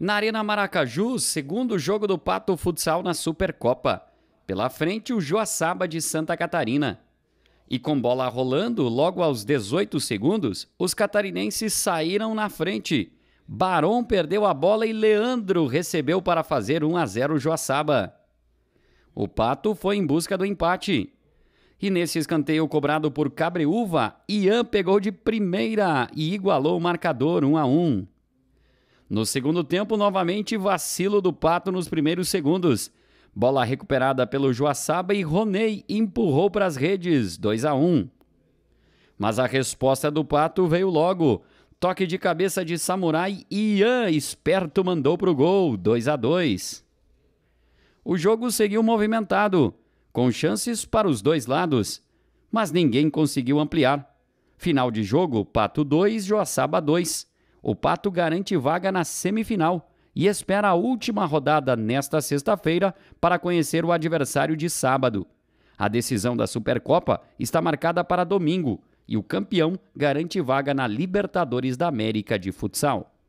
Na Arena Maracaju, segundo jogo do Pato Futsal na Supercopa. Pela frente, o Joaçaba de Santa Catarina. E com bola rolando, logo aos 18 segundos, os catarinenses saíram na frente. Barão perdeu a bola e Leandro recebeu para fazer 1 a 0 Joaçaba. O Pato foi em busca do empate. E nesse escanteio cobrado por Cabreúva, Ian pegou de primeira e igualou o marcador 1 a 1. No segundo tempo, novamente vacilo do Pato nos primeiros segundos. Bola recuperada pelo Joaçaba e Ronei empurrou para as redes, 2 a 1. Mas a resposta do Pato veio logo. Toque de cabeça de Samurai, e Ian esperto mandou para o gol, 2 a 2. O jogo seguiu movimentado, com chances para os dois lados, mas ninguém conseguiu ampliar. Final de jogo, Pato 2, Joaçaba 2 o Pato garante vaga na semifinal e espera a última rodada nesta sexta-feira para conhecer o adversário de sábado. A decisão da Supercopa está marcada para domingo e o campeão garante vaga na Libertadores da América de futsal.